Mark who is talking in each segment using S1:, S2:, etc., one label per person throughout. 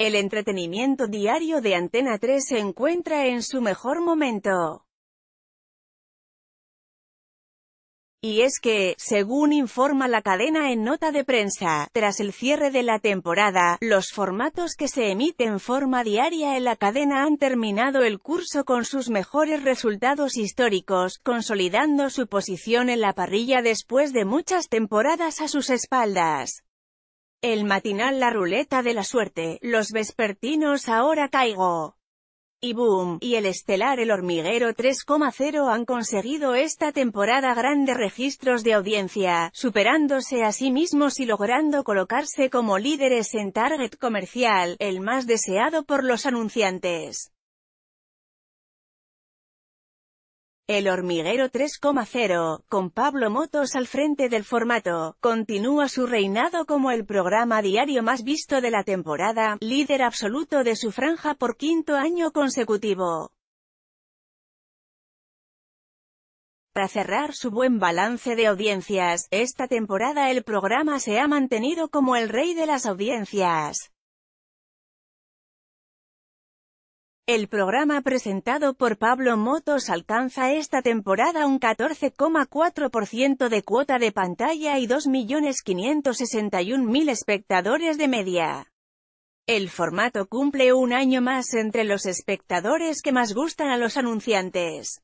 S1: El entretenimiento diario de Antena 3 se encuentra en su mejor momento. Y es que, según informa la cadena en nota de prensa, tras el cierre de la temporada, los formatos que se emiten en forma diaria en la cadena han terminado el curso con sus mejores resultados históricos, consolidando su posición en la parrilla después de muchas temporadas a sus espaldas. El matinal La Ruleta de la Suerte, Los Vespertinos Ahora Caigo y Boom, y el estelar El Hormiguero 3,0 han conseguido esta temporada grandes registros de audiencia, superándose a sí mismos y logrando colocarse como líderes en target comercial, el más deseado por los anunciantes. El hormiguero 3,0, con Pablo Motos al frente del formato, continúa su reinado como el programa diario más visto de la temporada, líder absoluto de su franja por quinto año consecutivo. Para cerrar su buen balance de audiencias, esta temporada el programa se ha mantenido como el rey de las audiencias. El programa presentado por Pablo Motos alcanza esta temporada un 14,4% de cuota de pantalla y 2.561.000 espectadores de media. El formato cumple un año más entre los espectadores que más gustan a los anunciantes.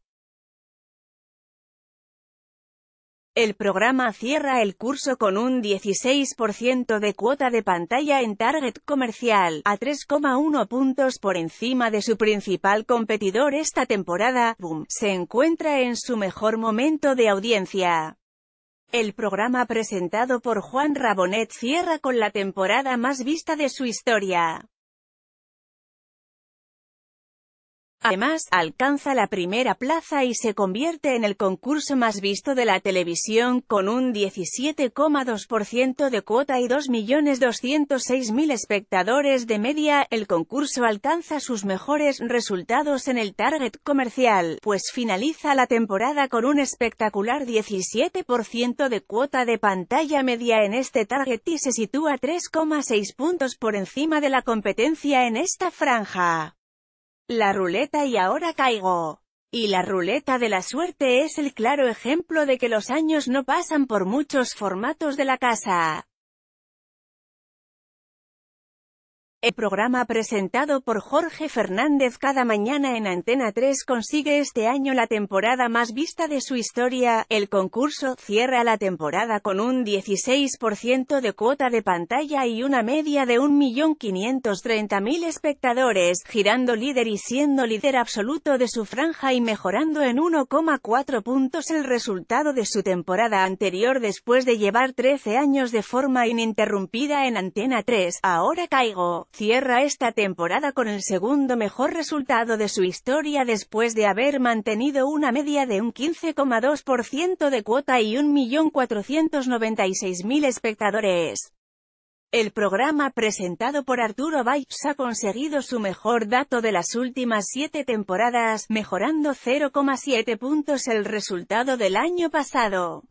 S1: El programa cierra el curso con un 16% de cuota de pantalla en target comercial, a 3,1 puntos por encima de su principal competidor esta temporada, Boom, se encuentra en su mejor momento de audiencia. El programa presentado por Juan Rabonet cierra con la temporada más vista de su historia. Además, alcanza la primera plaza y se convierte en el concurso más visto de la televisión con un 17,2% de cuota y 2.206.000 espectadores de media. El concurso alcanza sus mejores resultados en el target comercial, pues finaliza la temporada con un espectacular 17% de cuota de pantalla media en este target y se sitúa 3,6 puntos por encima de la competencia en esta franja. La ruleta y ahora caigo. Y la ruleta de la suerte es el claro ejemplo de que los años no pasan por muchos formatos de la casa. El este programa presentado por Jorge Fernández cada mañana en Antena 3 consigue este año la temporada más vista de su historia. El concurso cierra la temporada con un 16% de cuota de pantalla y una media de 1.530.000 espectadores, girando líder y siendo líder absoluto de su franja y mejorando en 1,4 puntos el resultado de su temporada anterior después de llevar 13 años de forma ininterrumpida en Antena 3. Ahora caigo cierra esta temporada con el segundo mejor resultado de su historia después de haber mantenido una media de un 15,2% de cuota y 1.496.000 espectadores. El programa presentado por Arturo Vibes ha conseguido su mejor dato de las últimas siete temporadas, mejorando 0,7 puntos el resultado del año pasado.